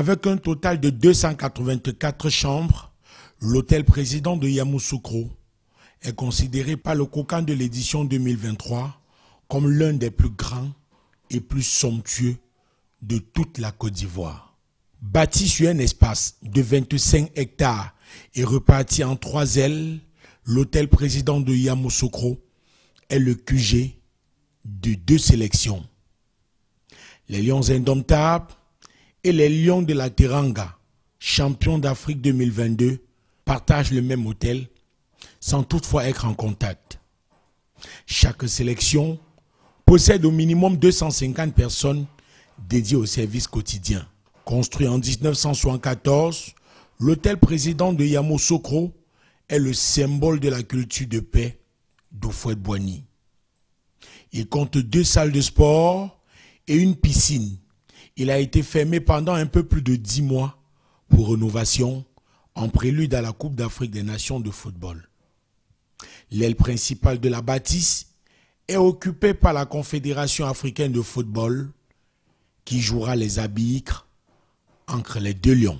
Avec un total de 284 chambres, l'hôtel président de Yamoussoukro est considéré par le coquin de l'édition 2023 comme l'un des plus grands et plus somptueux de toute la Côte d'Ivoire. Bâti sur un espace de 25 hectares et reparti en trois ailes, l'hôtel président de Yamoussoukro est le QG de deux sélections. Les Lions Indomptables et les Lions de la Teranga, champions d'Afrique 2022, partagent le même hôtel sans toutefois être en contact. Chaque sélection possède au minimum 250 personnes dédiées au service quotidien. Construit en 1974, l'hôtel président de Yamo Sokro est le symbole de la culture de paix doufouet Il compte deux salles de sport et une piscine il a été fermé pendant un peu plus de dix mois pour rénovation en prélude à la Coupe d'Afrique des Nations de football. L'aile principale de la bâtisse est occupée par la Confédération africaine de football qui jouera les abicres entre les deux lions.